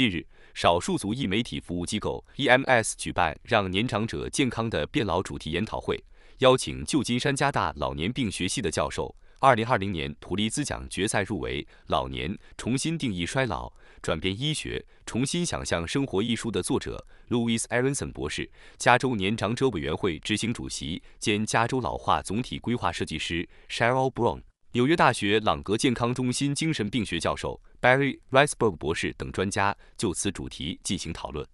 近日，少数族裔媒体服务机构 EMS 举办“让年长者健康的变老”主题研讨会，邀请旧金山加大老年病学系的教授、2020年图利兹奖决赛入围、《老年重新定义衰老：转变医学，重新想象生活》一书的作者 Louis Aronson 博士、加州年长者委员会执行主席兼加州老化总体规划设计师 c h e r y l Bron w。纽约大学朗格健康中心精神病学教授 Barry r i s e b e r g 博士等专家就此主题进行讨论。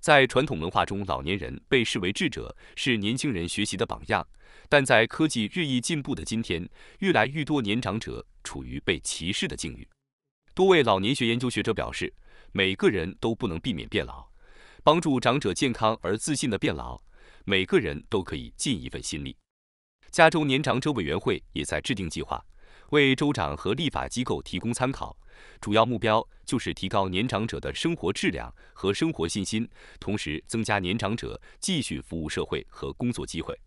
在传统文化中，老年人被视为智者，是年轻人学习的榜样。但在科技日益进步的今天，愈来愈多年长者处于被歧视的境遇。多位老年学研究学者表示，每个人都不能避免变老，帮助长者健康而自信的变老，每个人都可以尽一份心力。加州年长者委员会也在制定计划，为州长和立法机构提供参考。主要目标就是提高年长者的生活质量和生活信心，同时增加年长者继续服务社会和工作机会。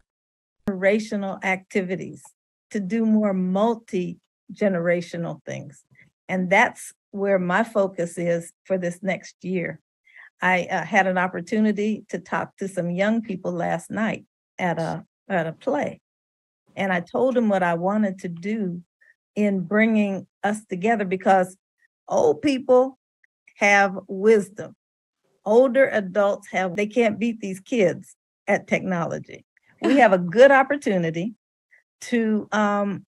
Generational activities to do more multi-generational things, and that's where my focus is for this next year. I uh, had an opportunity to talk to some young people last night at a at a play. And I told him what I wanted to do in bringing us together because old people have wisdom. Older adults have, they can't beat these kids at technology. We have a good opportunity to um,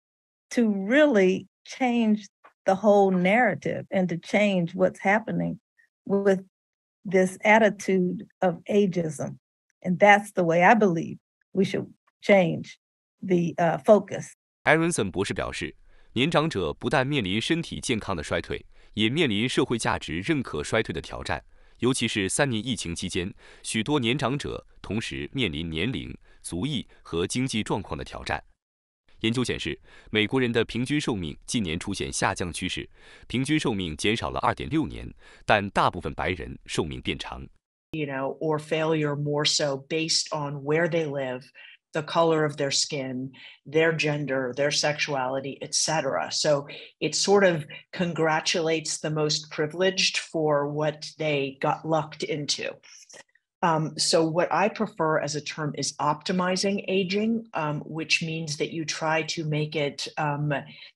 to really change the whole narrative and to change what's happening with this attitude of ageism. And that's the way I believe we should change the focus. 埃伦森博士表示，年长者不但面临身体健康的衰退，也面临社会价值认可衰退的挑战。尤其是三年疫情期间，许多年长者同时面临年龄、族裔和经济状况的挑战。研究显示，美国人的平均寿命近年出现下降趋势，平均寿命减少了二点六年，但大部分白人寿命变长。You know, or failure more so based on where they live. the color of their skin, their gender, their sexuality, etc. So it sort of congratulates the most privileged for what they got lucked into. Um, so what I prefer as a term is optimizing aging, um, which means that you try to make it um,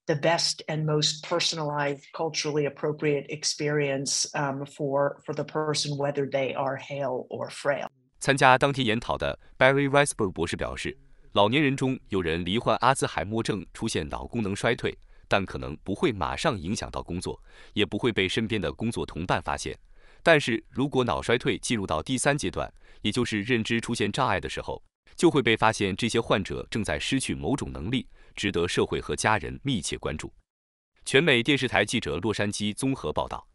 the best and most personalized, culturally appropriate experience um, for for the person, whether they are hale or frail. 参加当天研讨的 Barry Weisberg 博士表示，老年人中有人罹患阿兹海默症，出现脑功能衰退，但可能不会马上影响到工作，也不会被身边的工作同伴发现。但是如果脑衰退进入到第三阶段，也就是认知出现障碍的时候，就会被发现这些患者正在失去某种能力，值得社会和家人密切关注。全美电视台记者洛杉矶综合报道。